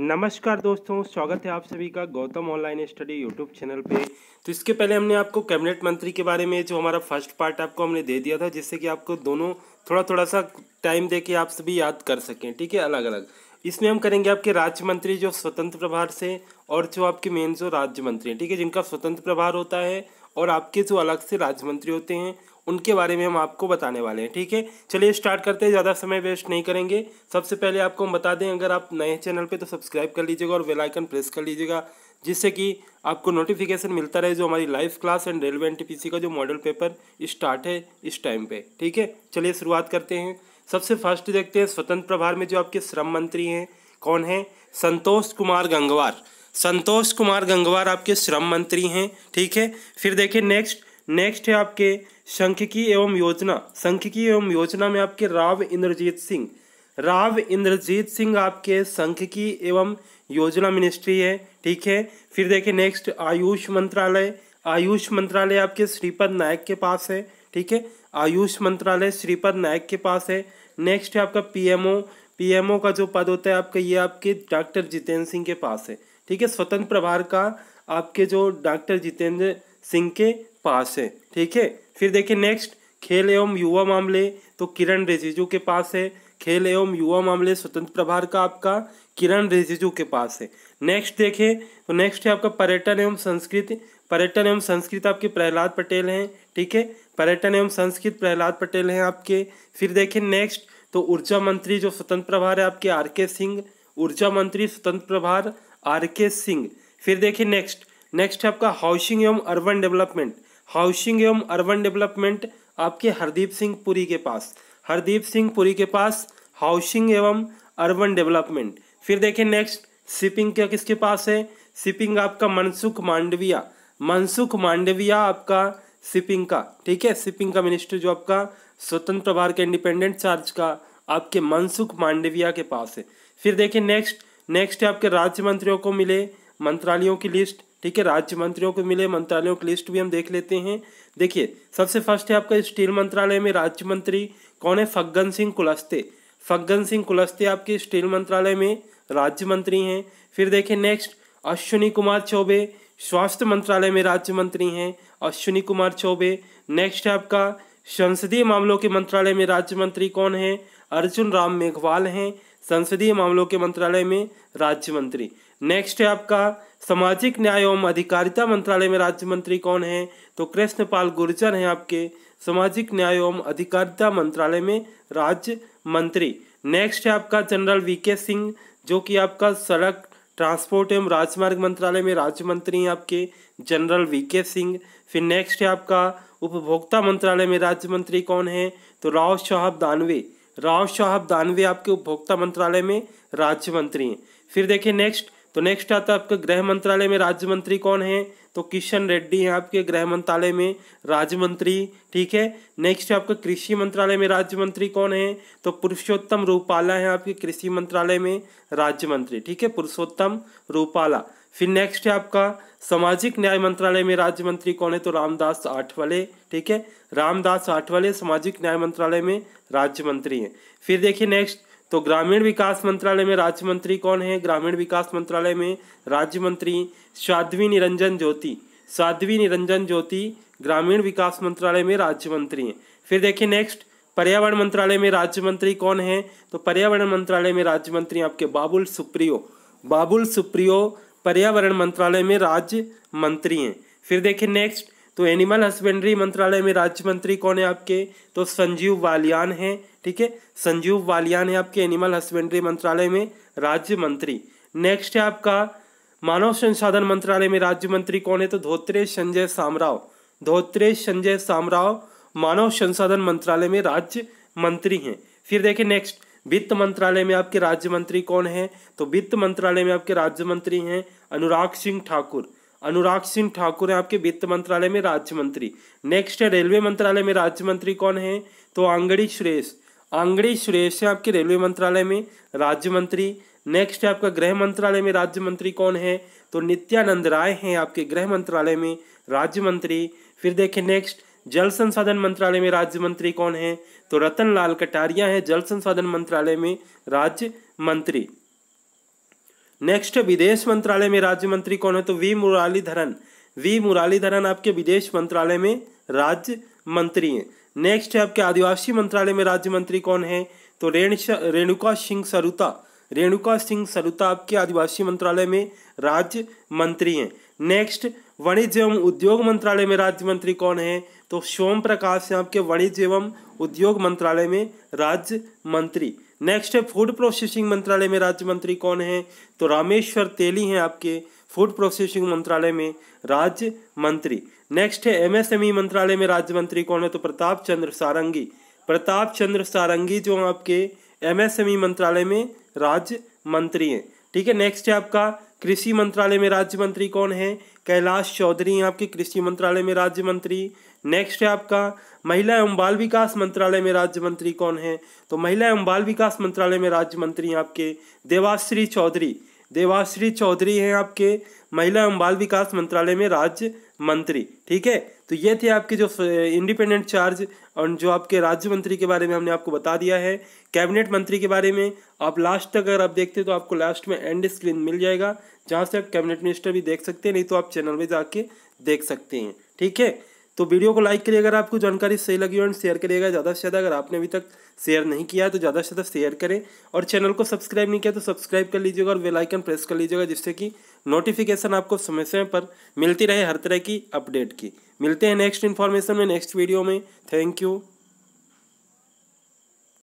नमस्कार दोस्तों स्वागत है आप सभी का Gautam online study YouTube channel पे तो इसके पहले हमने आपको कैबिनेट मंत्री के बारे में जो हमारा फर्स्ट पार्ट आपको हमने दे दिया था जिससे कि आपको दोनों थोड़ा थोड़ा सा टाइम दे के आप सभी याद कर सकें ठीक है अलग अलग इसमें हम करेंगे आपके राज्य मंत्री जो स्वतंत्र प्रभार से और जो आपके मेन जो राज्य मंत्री हैं ठीक है जिनका स्वतंत्र प्रभार होता है और आपके जो अलग से राज्य मंत्री होते हैं उनके बारे में हम आपको बताने वाले हैं ठीक है चलिए स्टार्ट करते हैं ज़्यादा समय वेस्ट नहीं करेंगे सबसे पहले आपको हम बता दें अगर आप नए चैनल पर तो सब्सक्राइब कर लीजिएगा और वेलाइकन प्रेस कर लीजिएगा जिससे कि आपको नोटिफिकेशन मिलता रहे जो हमारी live class and railway N का जो मॉडल पेपर स्टार्ट है इस टाइम पर ठीक है चलिए शुरुआत करते हैं सबसे फर्स्ट देखते हैं स्वतंत्र प्रभार में जो आपके श्रम मंत्री हैं कौन है संतोष कुमार गंगवार संतोष कुमार गंगवार आपके श्रम मंत्री हैं ठीक है फिर देखिए नेक्स्ट नेक्स्ट है आपके संख्यकी एवं योजना संख्यकी एवं योजना में आपके राव इंद्रजीत सिंह राव इंद्रजीत सिंह आपके संख्यकी एवं योजना मिनिस्ट्री है ठीक है फिर देखिए नेक्स्ट आयुष मंत्रालय आयुष मंत्रालय आपके श्रीपद नायक के पास है ठीक है आयुष मंत्रालय श्रीपद नायक के पास है नेक्स्ट है आपका पीएमओ पीएमओ का जो पद होता है आपका ये आपके डॉक्टर जितेंद्र सिंह के पास है ठीक है स्वतंत्र प्रभार का आपके जो डॉक्टर जितेंद्र सिंह के पास है ठीक है फिर देखिए नेक्स्ट खेल एवं युवा मामले तो किरण रिजिजू के पास है खेल एवं युवा मामले स्वतंत्र प्रभार का आपका किरण रिजिजू के पास है नेक्स्ट देखें तो नेक्स्ट है आपका पर्यटन एवं संस्कृति पर्यटन एवं संस्कृत आपके प्रहलाद पटेल हैं ठीक है पर्यटन एवं संस्कृत प्रहलाद पटेल हैं आपके फिर देखें नेक्स्ट तो ऊर्जा मंत्री जो स्वतंत्र प्रभार है आपके आर के सिंह ऊर्जा मंत्री स्वतंत्र प्रभार आर के सिंह फिर देखें नेक्स्ट नेक्स्ट है आपका हाउसिंग एवं अर्बन डेवलपमेंट हाउसिंग एवं अर्बन डेवलपमेंट आपके हरदीप सिंह पुरी के पास हरदीप सिंह पुरी के पास हाउसिंग एवं अर्बन डेवलपमेंट फिर देखें नेक्स्ट शिपिंग क्या किसके पास है शिपिंग आपका मनसुख मांडविया मनसुख मांडविया आपका शिपिंग का ठीक है शिपिंग का मिनिस्टर जो आपका स्वतंत्र प्रभार के इंडिपेंडेंट चार्ज का आपके मनसुख मांडविया के पास है फिर देखें नेक्स्ट नेक्स्ट आपके राज्य मंत्रियों को मिले मंत्रालयों की लिस्ट ठीक है राज्य मंत्रियों को मिले मंत्रालयों की लिस्ट भी हम देख लेते हैं देखिए सबसे फर्स्ट है आपका स्टील मंत्रालय में राज्य मंत्री कौन है फग्गन सिंह कुलस्ते फग्गन सिंह कुलस्ते आपके स्टील मंत्रालय में राज्य मंत्री हैं फिर देखें नेक्स्ट अश्विनी कुमार चौबे स्वास्थ्य मंत्रालय में राज्य मंत्री हैं अश्विनी कुमार चौबे नेक्स्ट है आपका संसदीय मामलों के मंत्रालय में राज्य मंत्री कौन है अर्जुन राम मेघवाल हैं संसदीय मामलों के मंत्रालय में राज्य मंत्री नेक्स्ट है आपका सामाजिक न्याय एवं अधिकारिता मंत्रालय में राज्य मंत्री कौन है तो कृष्णपाल गुर्जर हैं आपके सामाजिक न्याय एवं अधिकारिता मंत्रालय में राज्य मंत्री नेक्स्ट है आपका जनरल वीके सिंह जो कि आपका सड़क ट्रांसपोर्ट एवं राजमार्ग मंत्रालय में राज्य मंत्री हैं आपके जनरल वीके सिंह फिर नेक्स्ट है आपका उपभोक्ता मंत्रालय में राज्य मंत्री कौन है तो राव साहब दानवे राव साहब दानवे आपके उपभोक्ता मंत्रालय में राज्य मंत्री हैं फिर देखिए नेक्स्ट तो नेक्स्ट आता है आपका गृह मंत्रालय में राज्य मंत्री कौन है तो किशन रेड्डी हैं आपके गृह मंत्रालय में राज्य मंत्री ठीक है नेक्स्ट आपका कृषि मंत्रालय में राज्य मंत्री कौन है तो पुरुषोत्तम रूपाला है आपके कृषि मंत्रालय में राज्य मंत्री ठीक है पुरुषोत्तम रूपाला फिर नेक्स्ट है आपका सामाजिक न्याय मंत्रालय में राज्य मंत्री कौन है तो रामदास आठवले ठीक है रामदास आठवले सामाजिक न्याय मंत्रालय में राज्य मंत्री हैं फिर देखिए नेक्स्ट तो ग्रामीण विकास मंत्रालय में राज्य मंत्री कौन है ग्रामीण विकास मंत्रालय में राज्य मंत्री साध्वी निरंजन ज्योति साध्वी निरंजन ज्योति ग्रामीण विकास मंत्रालय में राज्य मंत्री हैं फिर देखिए नेक्स्ट पर्यावरण मंत्रालय में राज्य मंत्री कौन है तो पर्यावरण मंत्रालय में राज्य मंत्री आपके बाबुल सुप्रियो बाबुल सुप्रियो पर्यावरण मंत्रालय में राज्य मंत्री हैं फिर देखिए नेक्स्ट तो एनिमल हस्बेंड्री मंत्रालय में राज्य मंत्री कौन है आपके तो संजीव वालियान है ठीक है संजीव वालियान है आपके एनिमल हस्बेंड्री मंत्रालय में राज्य मंत्री नेक्स्ट है आपका मानव संसाधन मंत्रालय में राज्य मंत्री कौन है तो धोत्रे संजय सामराव धोत्रे संजय सामराव मानव संसाधन मंत्रालय में राज्य मंत्री हैं फिर देखें नेक्स्ट वित्त मंत्रालय में आपके राज्य मंत्री कौन है तो वित्त मंत्रालय में आपके राज्य मंत्री हैं अनुराग सिंह ठाकुर अनुराग सिंह ठाकुर है आपके वित्त मंत्रालय में राज्य मंत्री नेक्स्ट है रेलवे मंत्रालय में राज्य मंत्री कौन है तो आंगड़ी सुरेश आंगड़ी सुरेश है आपके रेलवे मंत्रालय में राज्य मंत्री नेक्स्ट है आपका गृह मंत्रालय में राज्य मंत्री कौन है तो नित्यानंद राय हैं आपके गृह मंत्रालय में राज्य मंत्री फिर देखें नेक्स्ट जल संसाधन मंत्रालय में राज्य मंत्री कौन है तो रतन लाल कटारिया है जल संसाधन मंत्रालय में राज्य मंत्री नेक्स्ट विदेश मंत्रालय में राज्य मंत्री कौन है तो वी मुरलीधरन वी मुरलीधरन आपके विदेश मंत्रालय में राज्य मंत्री हैं नेक्स्ट है आपके आदिवासी मंत्रालय में राज्य मंत्री कौन है तो रेणु रेणुका सिंह सरुता रेणुका सिंह सरुता आपके आदिवासी मंत्रालय में राज्य मंत्री हैं नेक्स्ट वाणिज्य एवं उद्योग मंत्रालय में राज्य मंत्री कौन है तो सोम प्रकाश हैं आपके वाणिज्य एवं उद्योग मंत्रालय में राज्य मंत्री नेक्स्ट है फूड प्रोसेसिंग मंत्रालय में राज्य मंत्री कौन है तो रामेश्वर तेली हैं आपके फूड प्रोसेसिंग मंत्रालय में राज्य मंत्री नेक्स्ट है एमएसएमई e मंत्रालय में राज्य मंत्री कौन है तो प्रताप चंद्र सारंगी प्रताप चंद्र सारंगी जो आपके एमएसएमई e मंत्रालय में राज्य मंत्री हैं ठीक है नेक्स्ट है आपका कृषि मंत्रालय में राज्य मंत्री कौन है कैलाश चौधरी हैं आपके कृषि मंत्रालय में राज्य मंत्री नेक्स्ट है आपका महिला एवं बाल विकास मंत्रालय में राज्य मंत्री कौन है तो महिला एवं बाल विकास मंत्रालय में राज्य मंत्री आपके देवाश्री चौधरी देवाश्री चौधरी हैं आपके महिला एवं बाल विकास मंत्रालय में राज्य मंत्री ठीक है तो ये थे आपके जो इंडिपेंडेंट चार्ज और जो आपके राज्य मंत्री के बारे में हमने आपको बता दिया है कैबिनेट मंत्री के बारे में आप लास्ट तक अगर आप देखते हैं तो आपको लास्ट में एंड स्क्रीन मिल जाएगा जहाँ से आप कैबिनेट मिनिस्टर भी देख सकते हैं नहीं तो आप चैनल में जाके देख सकते हैं ठीक है तो वीडियो को लाइक करिए अगर आपको जानकारी सही लगी हो एंड शेयर करिएगा ज़्यादा से ज़्यादा अगर आपने अभी तक शेयर तो नहीं किया तो ज़्यादा से ज़्यादा शेयर करें और चैनल को सब्सक्राइब नहीं किया तो सब्सक्राइब कर लीजिएगा और वे लाइकन प्रेस कर लीजिएगा जिससे कि नोटिफिकेशन आपको समय समय पर मिलती रहे हर तरह की अपडेट की मिलते हैं नेक्स्ट इन्फॉर्मेशन में नेक्स्ट वीडियो में थैंक यू